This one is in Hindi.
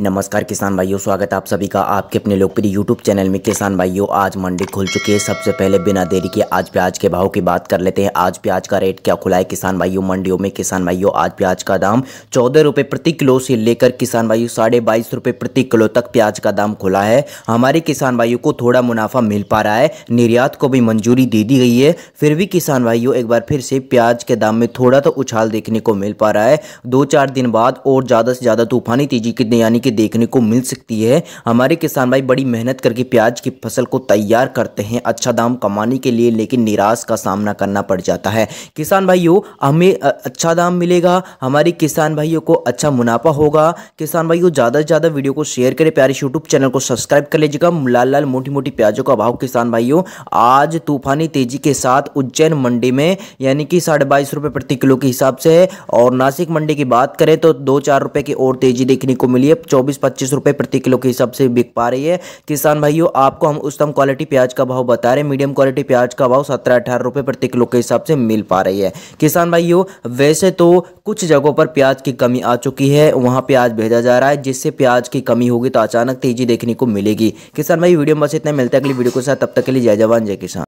नमस्कार किसान भाइयों स्वागत है आप सभी का आपके अपने लोकप्रिय यूट्यूब चैनल में किसान भाइयों आज मंडी खुल चुकी है सबसे पहले बिना देरी के आज प्याज के भाव की बात कर लेते हैं आज प्याज का रेट क्या खुला है किसान भाइयों मंडियों में किसान भाइयों आज प्याज का दाम चौदह रुपये प्रति किलो से लेकर किसान भाइयों साढ़े बाईस प्रति किलो तक प्याज का दाम खुला है हमारे किसान भाइयों को थोड़ा मुनाफा मिल पा रहा है निर्यात को भी मंजूरी दे दी गई है फिर भी किसान भाइयों एक बार फिर से प्याज के दाम में थोड़ा तो उछाल देखने को मिल पा रहा है दो चार दिन बाद और ज़्यादा से ज़्यादा तूफानी तेजी कितने यानी की देखने को मिल सकती है हमारे किसान भाई बड़ी मेहनत करके प्याज की फसल को तैयार करते हैं अच्छा दाम कमाने के लिए लेकिन निराश का सामना करना पड़ जाता है किसान भाइयों हमें अच्छा दाम मिलेगा हमारे किसान भाइयों को अच्छा मुनाफा होगा किसान भाइयों ज़्यादा से ज़्यादा वीडियो को शेयर करें प्यारे यूट्यूब चैनल को सब्सक्राइब कर लीजिएगा लाल लाल मोटी मोटी प्याजों का भाव किसान भाइयों आज तूफानी तेजी के साथ उज्जैन मंडी में यानी कि साढ़े बाईस रुपये प्रति किलो के हिसाब से है और नासिक मंडी की बात करें तो दो चार रुपये की और तेजी देखने को मिली है चौबीस पच्चीस रुपये प्रति किलो के हिसाब से बिक पा रही है किसान भाइयों आपको हम उत्तम क्वालिटी प्याज का भाव बता रहे हैं मीडियम क्वालिटी प्याज का भाव सत्रह अठारह रुपये प्रति किलो के हिसाब से मिल पा रही है किसान भाइयों वैसे तो कुछ जगहों पर प्याज की कमी आ चुकी है वहाँ प्याज भेजा जा रहा है जिससे प्याज की कमी होगी तो अचानक तेजी देखने को मिलेगी किसान भाई वीडियो में बस इतना मिलता है अगली वीडियो के साथ तब तक के लिए जय जवान जय किसान